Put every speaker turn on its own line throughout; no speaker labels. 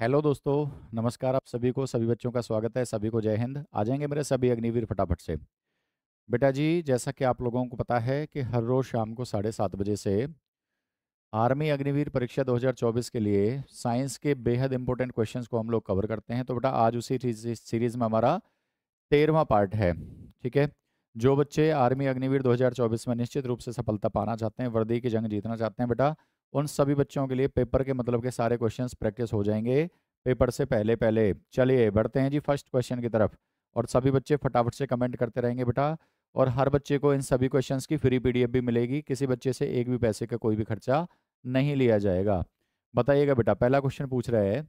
Hello दोस्तों नमस्कार आप सभी को सभी बच्चों का स्वागत है सभी को जय हिंद आ जाएंगे मेरे सभी अग्निवीर फटाफट से बेटा जी जैसा कि आप लोगों को पता है कि हर रोज़ शाम को साढ़े सात बजे से आर्मी अग्निवीर परीक्षा 2024 के लिए साइंस के बेहद इंपॉर्टेंट क्वेश्चंस को हम लोग कवर करते हैं तो बेटा आज उसी सीरीज़ में हमारा तेरहवा पार्ट है ठीक है जो बच्चे आर्मी अग्निवीर 2024 में निश्चित रूप से सफलता पाना चाहते हैं वर्दी की जंग जीतना चाहते हैं बेटा उन सभी बच्चों के लिए पेपर के मतलब के सारे क्वेश्चन प्रैक्टिस हो जाएंगे पेपर से पहले पहले चलिए बढ़ते हैं जी फर्स्ट क्वेश्चन की तरफ और सभी बच्चे फटाफट से कमेंट करते रहेंगे बेटा और हर बच्चे को इन सभी क्वेश्चंस की फ्री पीडीएफ भी मिलेगी किसी बच्चे से एक भी पैसे का कोई भी खर्चा नहीं लिया जाएगा बताइएगा बेटा पहला क्वेश्चन पूछ रहा है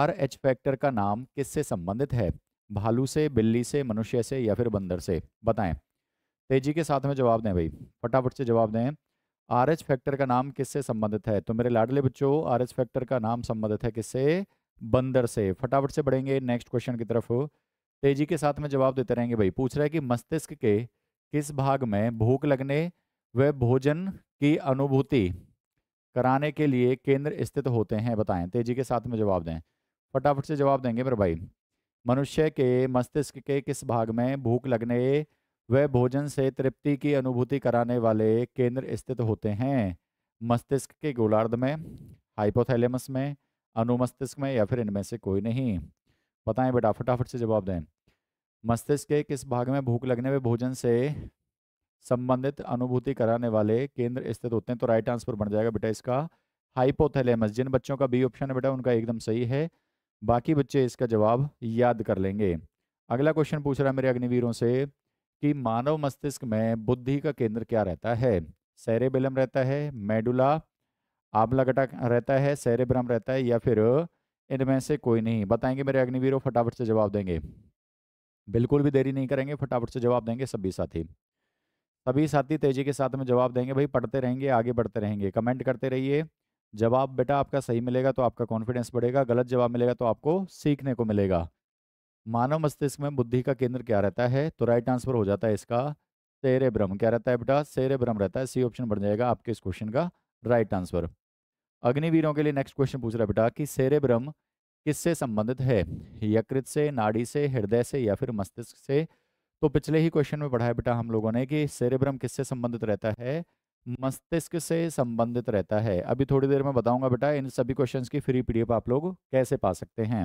आर एच फैक्टर का नाम किससे संबंधित है भालू से बिल्ली से मनुष्य से या फिर बंदर से बताएं तेजी के साथ में जवाब दें भाई फटाफट से जवाब दें आर एच फैक्टर का नाम किससे संबंधित है तो मेरे लाडले बच्चों आर एच फैक्टर का नाम संबंधित है किससे बंदर से फटाफट से बढ़ेंगे नेक्स्ट क्वेश्चन की तरफ तेजी के साथ में जवाब देते रहेंगे भाई पूछ रहा है कि मस्तिष्क के किस भाग में भूख लगने व भोजन की अनुभूति कराने के लिए केंद्र स्थित होते हैं बताएं तेजी के साथ में जवाब दें फटाफट से जवाब देंगे मेरे भाई मनुष्य के मस्तिष्क के किस भाग में भूख लगने वह भोजन से तृप्ति की अनुभूति कराने वाले केंद्र स्थित होते हैं मस्तिष्क के गोलार्ध में हाइपोथैलेमस में अनुमस्तिष्क में या फिर इनमें से कोई नहीं बताएं बेटा फटाफट से जवाब दें मस्तिष्क के किस भाग में भूख लगने में भोजन से संबंधित अनुभूति कराने वाले केंद्र स्थित होते हैं तो राइट आंसर बन जाएगा बेटा इसका हाइपोथैलेमस जिन बच्चों का बी ऑप्शन है बेटा उनका एकदम सही है बाकी बच्चे इसका जवाब याद कर लेंगे अगला क्वेश्चन पूछ रहा है मेरे अग्निवीरों से कि मानव मस्तिष्क में बुद्धि का केंद्र क्या रहता है सेरेबेलम रहता है मेडुला गटा रहता है सेरेब्रम रहता है या फिर इनमें से कोई नहीं बताएंगे मेरे अग्निवीरों फटाफट से जवाब देंगे बिल्कुल भी देरी नहीं करेंगे फटाफट से जवाब देंगे सभी साथी सभी साथी तेजी के साथ में जवाब देंगे भाई पढ़ते रहेंगे आगे बढ़ते रहेंगे कमेंट करते रहिए जवाब बेटा आपका सही मिलेगा तो आपका कॉन्फिडेंस बढ़ेगा गलत जवाब मिलेगा तो आपको सीखने को मिलेगा मानव मस्तिष्क में बुद्धि का केंद्र क्या रहता है तो राइट आंसर हो जाता है इसका सेरे ब्रह्म क्या रहता है बेटा सेरे ब्रह्म रहता है सी ऑप्शन बन जाएगा आपके इस क्वेश्चन का राइट आंसर अग्निवीरों के लिए नेक्स्ट क्वेश्चन पूछ रहा है बेटा कि सेरे ब्रह्म किससे संबंधित है यकृत से नाड़ी से हृदय से या फिर मस्तिष्क से तो पिछले ही क्वेश्चन में पढ़ा है बेटा हम लोगों ने कि सेरेब्रम किससे संबंधित रहता है मस्तिष्क से संबंधित रहता है अभी थोड़ी देर में बताऊंगा बेटा इन सभी क्वेश्चन की फ्री पी आप लोग कैसे पा सकते हैं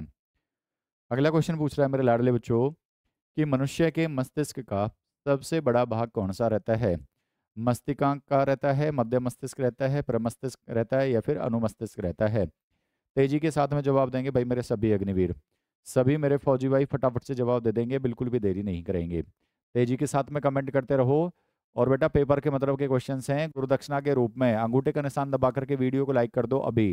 अगला क्वेश्चन पूछ रहा है मेरे लाडले बच्चों कि मनुष्य के मस्तिष्क का सबसे बड़ा भाग कौन सा रहता है मस्तिष्कांक का रहता है मध्य मस्तिष्क रहता है प्रमस्तिष्क रहता है या फिर अनुमस्तिष्क रहता है तेजी के साथ में जवाब देंगे भाई मेरे सभी अग्निवीर सभी मेरे फौजी भाई फटाफट से जवाब दे देंगे बिल्कुल भी देरी नहीं करेंगे तेजी के साथ में कमेंट करते रहो और बेटा पेपर के मतलब के क्वेश्चंस हैं गुरुदक्षिणा के रूप में अंगूठे का निशान दबा करके वीडियो को लाइक कर दो अभी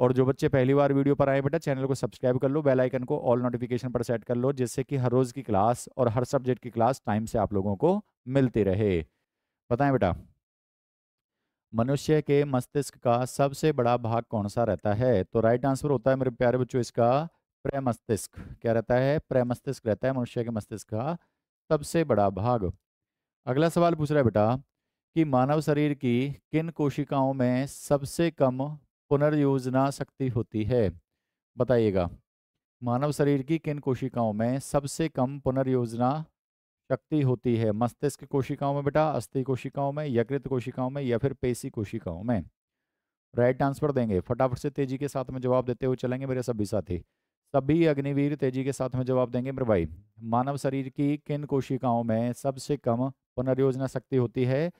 और जो बच्चे पहली बार वीडियो पर आए बेटा चैनल को सब्सक्राइब कर लो बेल आइकन को ऑल नोटिफिकेशन पर सेट कर लो जिससे कि हर रोज़ की क्लास और हर सब्जेक्ट की क्लास टाइम से आप लोगों को मिलती रहे बताएं बेटा मनुष्य के मस्तिष्क का सबसे बड़ा भाग कौन सा रहता है तो राइट आंसर होता है मेरे प्यारे बच्चों इसका प्रमस्तिष्क क्या रहता है प्रमस्तिष्क रहता है मनुष्य के मस्तिष्क का सबसे बड़ा भाग अगला सवाल पूछ रहा है बेटा कि मानव शरीर की किन कोशिकाओं में सबसे कम पुनर्योजना शक्ति होती है बताइएगा मानव शरीर की किन कोशिकाओं में सबसे कम पुनर्योजना शक्ति होती है मस्तिष्क कोशिकाओं में बेटा अस्थि कोशिकाओं में यकृत कोशिकाओं में या फिर पेशी कोशिकाओं में राइट आंसर देंगे फटाफट से तेजी के साथ में जवाब देते हुए चलेंगे मेरे सभी साथी सभी अग्निवीर तेजी के साथ में जवाब देंगे मेरे भाई मानव शरीर की किन कोशिकाओं में सबसे कम पुनर्योजना शक्ति होती है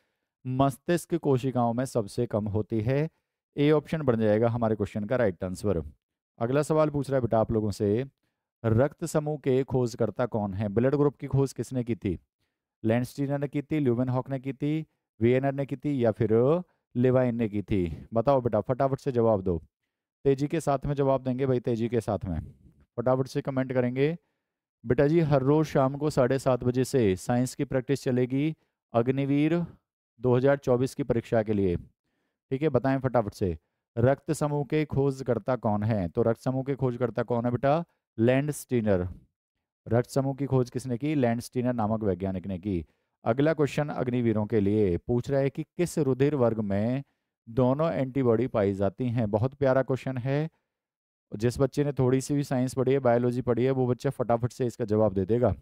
मस्तिष्क कोशिकाओं में सबसे कम होती है ए ऑप्शन बन जाएगा हमारे क्वेश्चन का राइट आंसर अगला सवाल पूछ रहा है बेटा आप लोगों से रक्त समूह के खोजकर्ता कौन है ब्लड ग्रुप की खोज किसने की थी लैंडस्टीनर ने की थी ल्यूमेन हॉक ने की थी वीएनर ने की थी या फिर लेवाइन ने की थी बताओ बेटा फटाफट से जवाब दो तेजी के साथ में जवाब देंगे भाई तेजी के साथ में फटाफट से कमेंट करेंगे बेटा जी हर रोज़ शाम को साढ़े सात बजे से साइंस की प्रैक्टिस चलेगी अग्निवीर 2024 की परीक्षा के लिए ठीक है बताएं फटाफट से रक्त समूह के खोजकर्ता कौन है तो रक्त समूह के खोजकर्ता कौन है बेटा लैंड स्टीनर रक्त समूह की खोज किसने की लैंड स्टीनर नामक वैज्ञानिक ने की अगला क्वेश्चन अग्निवीरों के लिए पूछ रहा है कि किस रुधिर वर्ग में दोनों एंटीबॉडी पाई जाती हैं बहुत प्यारा क्वेश्चन है जिस बच्चे ने थोड़ी सी भी साइंस पढ़ी है बायोलॉजी पढ़ी है वो बच्चा फटाफट से इसका जवाब दे देगा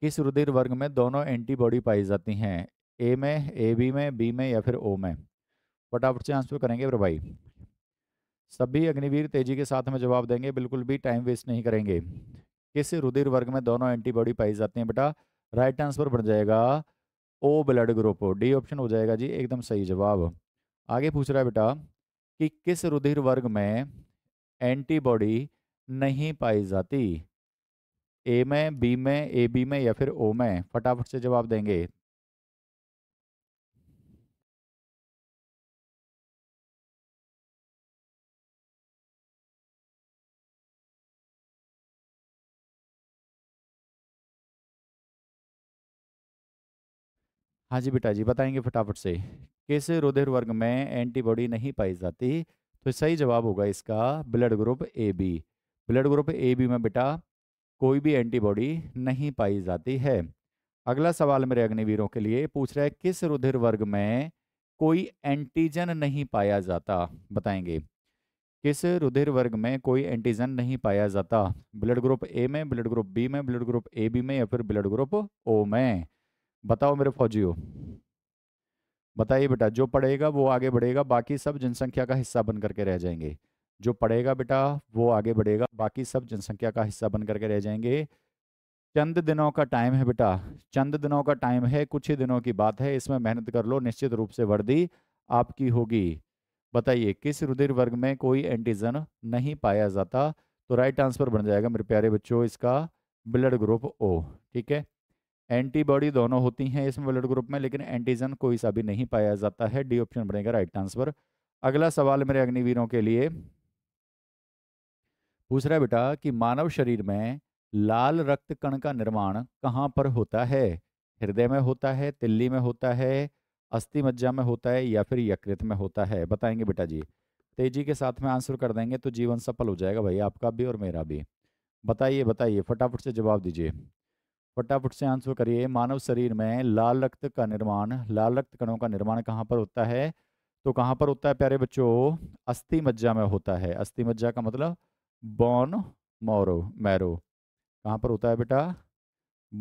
किस रुधिर वर्ग में दोनों एंटीबॉडी पाई जाती हैं ए में ए बी में बी में या फिर ओ में फटाफट से आंसर करेंगे फिर भाई सभी अग्निवीर तेजी के साथ में जवाब देंगे बिल्कुल भी टाइम वेस्ट नहीं करेंगे किस रुधिर वर्ग में दोनों एंटीबॉडी पाई जाती हैं बेटा राइट आंसर बन जाएगा O blood group D option हो जाएगा जी एकदम सही जवाब आगे पूछ रहा है बेटा कि किस रुधिर वर्ग में एंटीबॉडी नहीं पाई जाती ए में बी में ए बी में या फिर ओ में फटाफट से जवाब देंगे हाँ जी बेटा जी बताएंगे फटाफट से किस रुधिर वर्ग में एंटीबॉडी नहीं पाई जाती तो सही जवाब होगा इसका blood group A B blood group A B में बेटा कोई भी एंटीबॉडी नहीं पाई जाती है अगला सवाल मेरे अग्निवीरों के लिए पूछ रहा है किस रुधिर वर्ग में कोई एंटीजन नहीं पाया जाता बताएंगे किस रुधिर वर्ग में कोई एंटीजन नहीं पाया जाता ब्लड ग्रुप ए में ब्लड ग्रुप बी में ब्लड ग्रुप ए बी में या फिर ब्लड ग्रुप ओ में बताओ मेरे फौजी हो बताइए बेटा जो पढ़ेगा वो आगे बढ़ेगा बाकी सब जनसंख्या का हिस्सा बन करके रह जाएंगे जो पढ़ेगा बेटा वो आगे बढ़ेगा बाकी सब जनसंख्या का हिस्सा बन करके रह जाएंगे चंद दिनों का टाइम है बेटा चंद दिनों का टाइम है कुछ ही दिनों की बात है इसमें मेहनत कर लो निश्चित रूप से वर्दी आपकी होगी बताइए किस रुधिर वर्ग में कोई एंटीजन नहीं पाया जाता तो राइट आंसर बन जाएगा मेरे प्यारे बच्चों इसका ब्लड ग्रुप ओ ठीक है एंटीबॉडी दोनों होती हैं इसमें ब्लड ग्रुप में लेकिन एंटीजन कोई सा भी नहीं पाया जाता है डी ऑप्शन बनेगा राइट आंसर अगला सवाल मेरे अग्निवीरों के लिए पूछ रहा बेटा कि मानव शरीर में लाल रक्त कण का निर्माण कहाँ पर होता है हृदय में होता है तिल्ली में होता है अस्थि मज्जा में होता है या फिर यकृत में होता है बताएंगे बेटा जी तेजी के साथ में आंसर कर देंगे तो जीवन सफल हो जाएगा भाई आपका भी और मेरा भी बताइए बताइए फटाफट से जवाब दीजिए फटाफट से आंसर करिए मानव शरीर में लाल रक्त का निर्माण लाल रक्त कणों का निर्माण कहाँ पर होता है तो कहाँ पर होता है प्यारे बच्चों अस्थि मज्जा में होता है अस्थि मज्जा का मतलब बॉन मोरो मैरो कहाँ पर होता है बेटा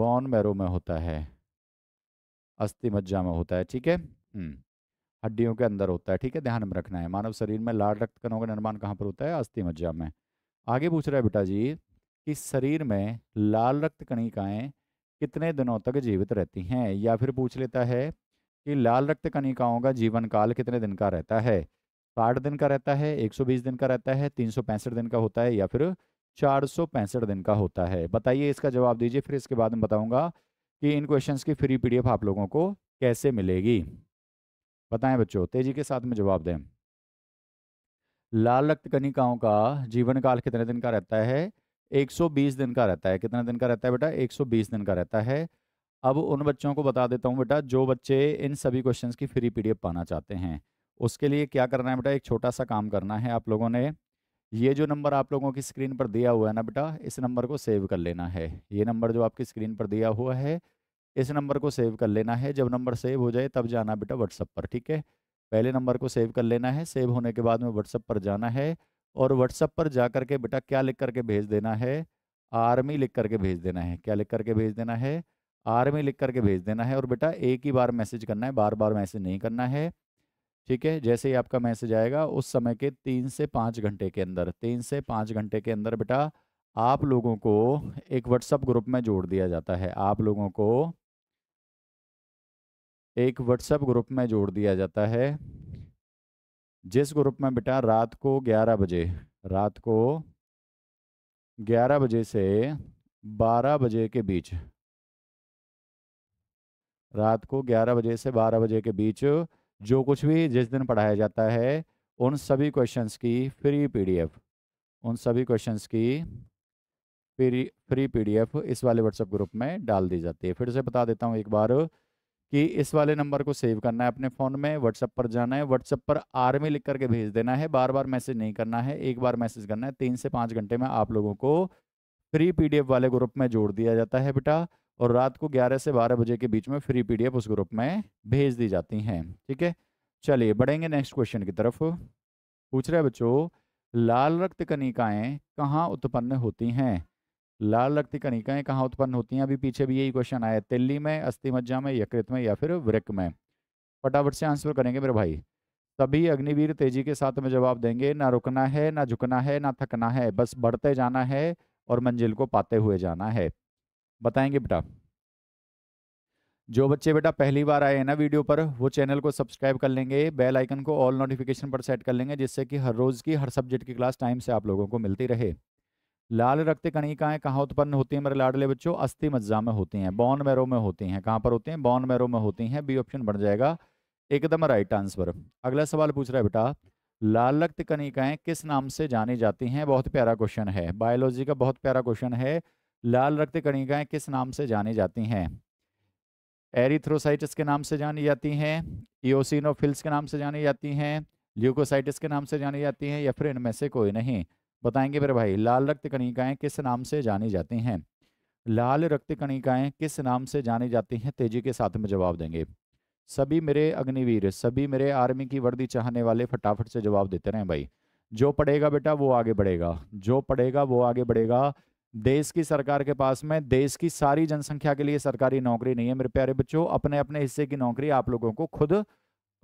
बॉन मैरो में होता है अस्थि मज्जा में होता है ठीक है हम्म। हड्डियों के अंदर होता है ठीक है ध्यान में रखना है मानव शरीर में लाल रक्त कणों का निर्माण कहाँ पर होता है अस्थि मज्जा में आगे पूछ रहा है बेटा जी कि शरीर में लाल रक्त कणिकाएं कितने दिनों तक जीवित रहती हैं या फिर पूछ लेता है कि लाल रक्त कणिकाओं का जीवन काल कितने दिन का रहता है साठ दिन का रहता है 120 दिन का रहता है तीन दिन का होता है या फिर चार दिन का होता है बताइए इसका जवाब दीजिए फिर इसके बाद में बताऊँगा कि इन क्वेश्चंस की फ्री पीडीएफ आप लोगों को कैसे मिलेगी बताएं बच्चों तेजी के साथ में जवाब दें लाल रक्त कणिकाओं का जीवन काल कितने दिन का रहता है 120 दिन का रहता है कितना दिन का रहता है बेटा 120 दिन का रहता है अब उन बच्चों को बता देता हूँ बेटा जो बच्चे इन सभी क्वेश्चन की फ्री पी पाना चाहते हैं उसके लिए क्या करना है बेटा एक छोटा सा काम करना है आप लोगों ने ये जो नंबर आप लोगों की स्क्रीन पर दिया हुआ है ना बेटा इस नंबर को सेव कर लेना है ये नंबर जो आपकी स्क्रीन पर दिया हुआ है इस नंबर को सेव कर लेना है जब नंबर सेव हो जाए तब जाना बेटा व्हाट्सअप पर ठीक है पहले नंबर को सेव कर लेना है सेव होने के बाद में व्हाट्सअप पर जाना है और व्हाट्सएप पर जा कर के बेटा क्या लिख करके भेज देना है आर्मी लिख करके भेज देना है क्या लिख करके भेज देना है आर्मी लिख करके भेज देना है और बेटा एक ही बार मैसेज करना है बार बार मैसेज नहीं करना है ठीक है जैसे ही आपका मैसेज आएगा उस समय के तीन से पाँच घंटे के अंदर तीन से पाँच घंटे के अंदर बेटा आप लोगों को एक व्हाट्सएप ग्रुप में जोड़ दिया जाता है आप लोगों को एक व्हाट्सएप ग्रुप में जोड़ दिया जाता है जिस ग्रुप में बेटा रात को ग्यारह बजे रात को ग्यारह बजे से बारह बजे के बीच रात को ग्यारह बजे से बारह बजे के बीच जो कुछ भी जिस दिन पढ़ाया जाता है उन सभी क्वेश्चंस की फ्री पीडीएफ उन सभी क्वेश्चंस की फ्री फ्री पीडीएफ इस वाले व्हाट्सएप ग्रुप में डाल दी जाती है फिर से बता देता हूँ एक बार कि इस वाले नंबर को सेव करना है अपने फ़ोन में व्हाट्सएप पर जाना है व्हाट्सअप पर आर्मी लिख करके भेज देना है बार बार मैसेज नहीं करना है एक बार मैसेज करना है तीन से पाँच घंटे में आप लोगों को फ्री पीडीएफ वाले ग्रुप में जोड़ दिया जाता है बेटा और रात को 11 से 12 बजे के बीच में फ्री पी उस ग्रुप में भेज दी जाती हैं ठीक है चलिए बढ़ेंगे नेक्स्ट क्वेश्चन की तरफ पूछ रहे बच्चों लाल रक्त कनिकाएँ कहाँ उत्पन्न होती हैं लाल रक्त कणिकाएं कहाँ उत्पन्न होती हैं अभी पीछे भी यही क्वेश्चन आया तिल्ली में अस्थि मज्जा में यकृत में या फिर वृक में फटाफट से आंसर करेंगे मेरे भाई सभी अग्निवीर तेजी के साथ में जवाब देंगे ना रुकना है ना झुकना है ना थकना है बस बढ़ते जाना है और मंजिल को पाते हुए जाना है बताएंगे बेटा जो बच्चे बेटा पहली बार आए हैं ना वीडियो पर वो चैनल को सब्सक्राइब कर लेंगे बेल आइकन को ऑल नोटिफिकेशन पर सेट कर लेंगे जिससे कि हर रोज़ की हर सब्जेक्ट की क्लास टाइम से आप लोगों को मिलती रहे लाल रक्त कणिकाएं कहाँ उत्पन्न होती हैं मेरे लाडले बच्चों अस्थि मज्जा में होती हैं बॉन मैरो में होती हैं कहाँ पर होती हैं बॉन मैरो में होती हैं बी ऑप्शन बन जाएगा एकदम राइट आंसर अगला सवाल पूछ रहा है बेटा लाल रक्त कणिकाएं किस नाम से जानी जाती हैं बहुत प्यारा क्वेश्चन है बायोलॉजी का बहुत प्यारा क्वेश्चन है लाल रक्त कणिकाएं किस नाम से जानी जाती हैं एरिथ्रोसाइटिस के नाम से जानी जाती हैं इोसिनोफिल्स के नाम से जानी जाती हैं ल्यूकोसाइटिस के नाम से जानी जाती हैं या फिर इनमें से कोई नहीं बताएंगे मेरे भाई लाल रक्त कणिकाएं किस नाम से जानी जाती हैं लाल रक्त कणिकाएं किस नाम से जानी जाती हैं तेजी के साथ में जवाब देंगे सभी मेरे अग्निवीर सभी मेरे आर्मी की वर्दी चाहने वाले फटाफट से जवाब देते रहे भाई जो पढ़ेगा बेटा वो आगे बढ़ेगा जो पढ़ेगा वो आगे बढ़ेगा देश की सरकार के पास में देश की सारी जनसंख्या के लिए सरकारी नौकरी नहीं है मेरे प्यारे बच्चों अपने अपने हिस्से की नौकरी आप लोगों को खुद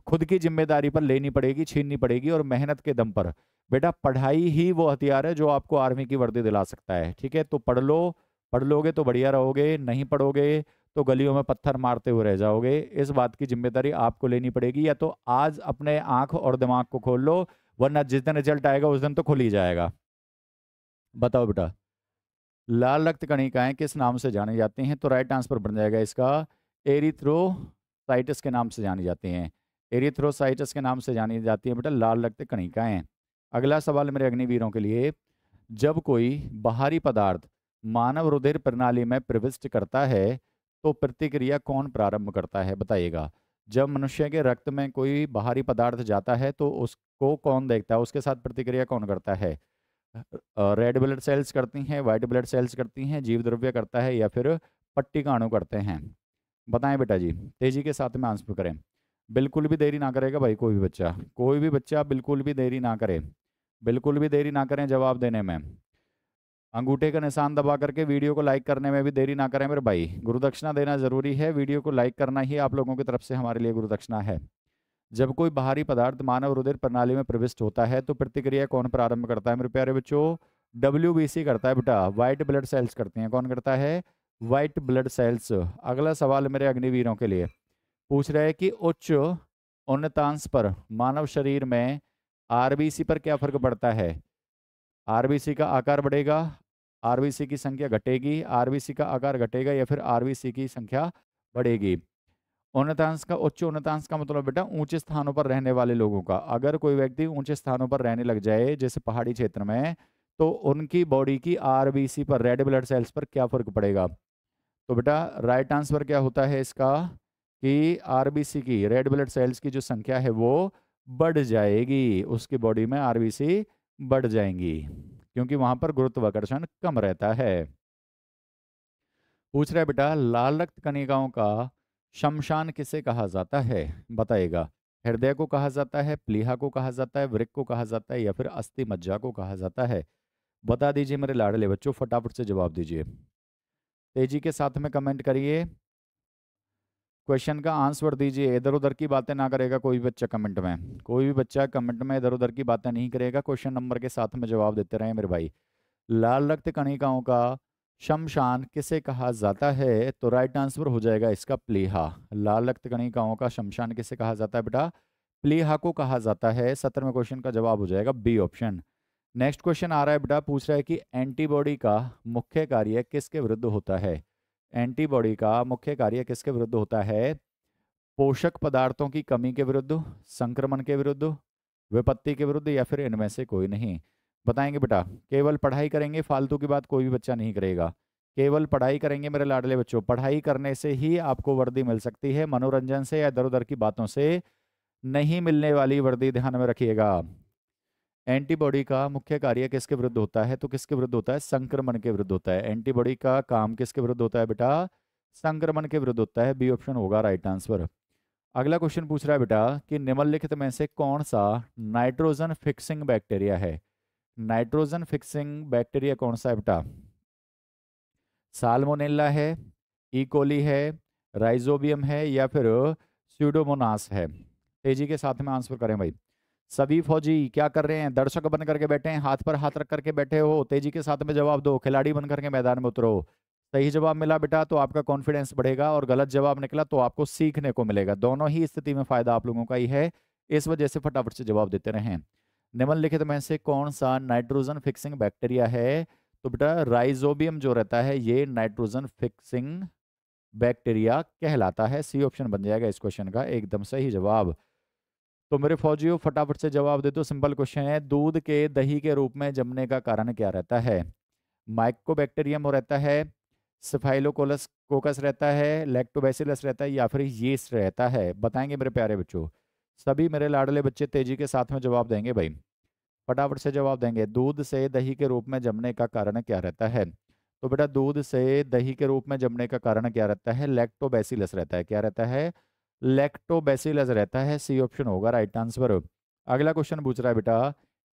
खुद की जिम्मेदारी पर लेनी पड़ेगी छीननी पड़ेगी और मेहनत के दम पर बेटा पढ़ाई ही वो हथियार है जो आपको आर्मी की वर्दी दिला सकता है ठीक है तो पढ़ लो पढ़ लोगे तो बढ़िया रहोगे नहीं पढ़ोगे तो गलियों में पत्थर मारते हुए रह जाओगे इस बात की जिम्मेदारी आपको लेनी पड़ेगी या तो आज अपने आंख और दिमाग को खोल लो वरना जिस दिन रिजल्ट आएगा उस दिन तो खुल ही जाएगा बताओ बेटा लाल रक्त कणिकाएं किस नाम से जानी जाती हैं तो राइट आंसर बन जाएगा इसका एरिथ्रोसाइटिस के नाम से जानी जाती हैं एरिथ्रोसाइटस के नाम से जानी जाती है बेटा लाल रक्त कणिकाएँ अगला सवाल मेरे अग्निवीरों के लिए जब कोई बाहरी पदार्थ मानव रुधिर प्रणाली में प्रविष्ट करता है तो प्रतिक्रिया कौन प्रारंभ करता है बताइएगा जब मनुष्य के रक्त में कोई बाहरी पदार्थ जाता है तो उसको कौन देखता है उसके साथ प्रतिक्रिया कौन करता है रेड ब्लड सेल्स करती हैं व्हाइट ब्लड सेल्स करती हैं जीव द्रव्य करता है या फिर पट्टी काणु करते हैं बताएं बेटा जी तेजी के साथ में आंसर करें बिल्कुल भी देरी ना करेगा भाई कोई भी बच्चा कोई भी बच्चा बिल्कुल भी देरी ना करे बिल्कुल भी देरी ना करें जवाब देने में अंगूठे का निशान दबा करके वीडियो को लाइक करने में भी देरी ना करें मेरे भाई गुरुदक्षिणा देना ज़रूरी है वीडियो को लाइक करना ही आप लोगों की तरफ से हमारे लिए गुरुदक्षिणा है जब कोई बाहरी पदार्थ मानव रुधिर प्रणाली में प्रविष्ट होता है तो प्रतिक्रिया कौन प्रारंभ करता है मेरे प्यारे बच्चों डब्ल्यू करता है बेटा व्हाइट ब्लड सेल्स करती हैं कौन करता है वाइट ब्लड सेल्स अगला सवाल मेरे अग्निवीरों के लिए पूछ रहा है कि उच्च उन्नतांश पर मानव शरीर में आरबीसी पर क्या फर्क पड़ता है आरबीसी का आकार बढ़ेगा आरबीसी की संख्या घटेगी आरबीसी का आकार घटेगा या फिर आरबीसी की संख्या बढ़ेगी उन्नतांश का उच्च उन्नतांश का मतलब बेटा ऊंचे स्थानों पर रहने वाले लोगों का अगर कोई व्यक्ति ऊंचे स्थानों पर रहने लग जाए जैसे पहाड़ी क्षेत्र में तो उनकी बॉडी की आरबीसी पर रेड ब्लड सेल्स पर क्या फर्क पड़ेगा तो बेटा राइट आंसर क्या होता है इसका कि आरबीसी की रेड ब्लड सेल्स की जो संख्या है वो बढ़ जाएगी उसकी बॉडी में आरबीसी बढ़ जाएंगी क्योंकि वहां पर गुरुत्वाकर्षण कम रहता है पूछ रहा है बेटा लाल रक्त कनिकाओं का शमशान किसे कहा जाता है बताएगा हृदय को कहा जाता है प्लीहा को कहा जाता है वृक को कहा जाता है या फिर अस्थि मज्जा को कहा जाता है बता दीजिए मेरे लाडले बच्चों फटाफट से जवाब दीजिए तेजी के साथ में कमेंट करिए क्वेश्चन का आंसर दीजिए इधर उधर की बातें ना करेगा कोई भी बच्चा कमेंट में कोई भी बच्चा कमेंट में इधर उधर की बातें नहीं करेगा क्वेश्चन नंबर के साथ में जवाब देते रहे मेरे भाई लाल रक्त कणिकाओं का शमशान किसे कहा जाता है तो राइट आंसर हो जाएगा इसका प्लीहा लाल रक्त कणिकाओं का शमशान किसे कहा जाता है बेटा प्लीहा को कहा जाता है सत्रहवें क्वेश्चन का जवाब हो जाएगा बी ऑप्शन नेक्स्ट क्वेश्चन आ रहा है बेटा पूछ रहा है कि एंटीबॉडी का मुख्य कार्य किसके विरुद्ध होता है एंटीबॉडी का मुख्य कार्य किसके विरुद्ध होता है पोषक पदार्थों की कमी के विरुद्ध संक्रमण के विरुद्ध विपत्ति के विरुद्ध या फिर इनमें से कोई नहीं बताएंगे बेटा केवल पढ़ाई करेंगे फालतू की बात कोई भी बच्चा नहीं करेगा केवल पढ़ाई करेंगे मेरे लाडले बच्चों पढ़ाई करने से ही आपको वर्दी मिल सकती है मनोरंजन से या इधर उधर की बातों से नहीं मिलने वाली वर्दी ध्यान में रखिएगा एंटीबॉडी का मुख्य कार्य किसके विरुद्ध होता है तो किसके विरुद्ध होता है संक्रमण के विरुद्ध होता है एंटीबॉडी का काम किसके विरुद्ध होता है बेटा संक्रमण के विरुद्ध होता है बी ऑप्शन होगा राइट आंसर अगला क्वेश्चन पूछ रहा है बेटा कि निम्नलिखित में से कौन सा नाइट्रोजन फिक्सिंग बैक्टीरिया है नाइट्रोजन फिक्सिंग बैक्टीरिया कौन सा है बेटा साल्मोनेला है ईकोली है राइजोबियम है या फिर स्यूडोमोनास है तेजी के साथ में आंसर करें भाई सभी फौजी क्या कर रहे हैं दर्शक बन करके बैठे हैं हाथ पर हाथ रख करके बैठे हो तेजी के साथ में जवाब दो खिलाड़ी बन करके मैदान में उतरो सही जवाब मिला बेटा तो आपका कॉन्फिडेंस बढ़ेगा और गलत जवाब निकला तो आपको सीखने को मिलेगा दोनों ही स्थिति में फायदा आप लोगों का ही है इस वजह से फटाफट से जवाब देते निम्न निम्नलिखित में से कौन सा नाइट्रोजन फिक्सिंग बैक्टीरिया है तो बेटा राइजोबियम जो रहता है ये नाइट्रोजन फिक्सिंग बैक्टीरिया कहलाता है सी ऑप्शन बन जाएगा इस क्वेश्चन का एकदम सही जवाब तो मेरे फौजियों फटाफट से जवाब दे दो सिंपल क्वेश्चन है दूध के दही के रूप में जमने का कारण क्या रहता है माइकोबैक्टेरियम रहता है सिफाइलोकोलस कोकस रहता है लैक्टोबैसिलस रहता है या फिर येस रहता है बताएंगे मेरे प्यारे बच्चों सभी मेरे लाडले बच्चे तेजी के साथ में जवाब देंगे भाई फटाफट से जवाब देंगे दूध से दही के रूप में जमने का कारण क्या रहता है तो बेटा दूध से दही के रूप में जमने का कारण क्या रहता है लैक्टोबैसिलस रहता है क्या रहता है लैक्टोबैसिलस रहता है सी ऑप्शन होगा राइट आंसर अगला क्वेश्चन पूछ रहा है बेटा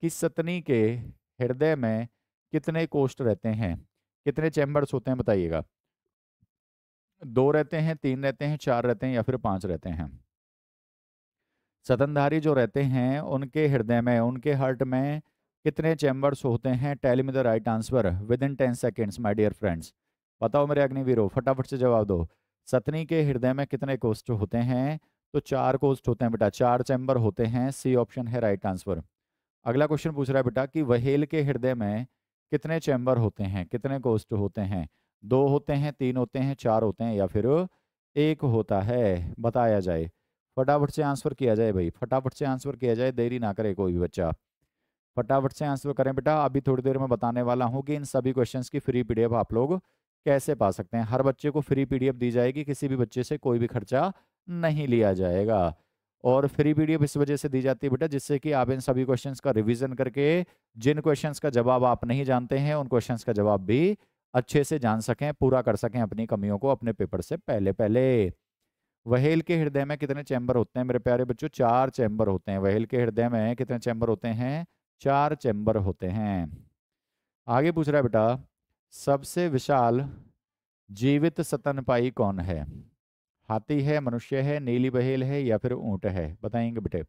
कि सतनी के हृदय में कितने कोष्ठ रहते हैं कितने चैम्बर्स होते हैं बताइएगा दो रहते हैं तीन रहते हैं चार रहते हैं या फिर पांच रहते हैं सतनधारी जो रहते हैं उनके हृदय में उनके हार्ट में कितने चैम्बर्स होते हैं tell me the right answer within ten seconds my dear friends बताओ मेरे अग्निवीरों फटाफट से जवाब दो सतनी के हृदय में कितने कोष्ठ होते हैं तो चार कोष्ठ होते हैं बेटा चार चैम्बर होते हैं सी ऑप्शन है राइट आंसर अगला क्वेश्चन पूछ रहा है बेटा कि वहेल के हृदय में कितने चैम्बर होते हैं कितने कोष्ठ होते हैं दो होते हैं तीन होते हैं चार होते हैं या फिर एक होता है बताया जाए फटाफट से आंसर किया जाए भाई फटाफट से आंसर किया जाए देरी ना करे कोई भी बच्चा फटाफट से आंसर करें बेटा अभी थोड़ी देर में बताने वाला हूँ कि इन सभी क्वेश्चंस की फ्री पीडीएफ आप लोग कैसे पा सकते हैं हर बच्चे को फ्री पीडीएफ दी जाएगी किसी भी बच्चे से कोई भी खर्चा नहीं लिया जाएगा और फ्री पीडीएफ इस वजह से दी जाती है बेटा जिससे कि आप इन सभी क्वेश्चंस का रिवीजन करके जिन क्वेश्चंस का जवाब आप नहीं जानते हैं उन क्वेश्चंस का जवाब भी अच्छे से जान सकें पूरा कर सकें अपनी कमियों को अपने पेपर से पहले पहले वहेल के हृदय में कितने चैम्बर होते हैं मेरे प्यारे बच्चों चार चैम्बर होते हैं वहेल के हृदय में कितने चैम्बर होते हैं चार चैम्बर होते हैं आगे पूछ रहा है बेटा सबसे विशाल जीवित सतनपाई कौन है हाथी है मनुष्य है नीली बहेल है या फिर ऊंट है बताएंगे बेटे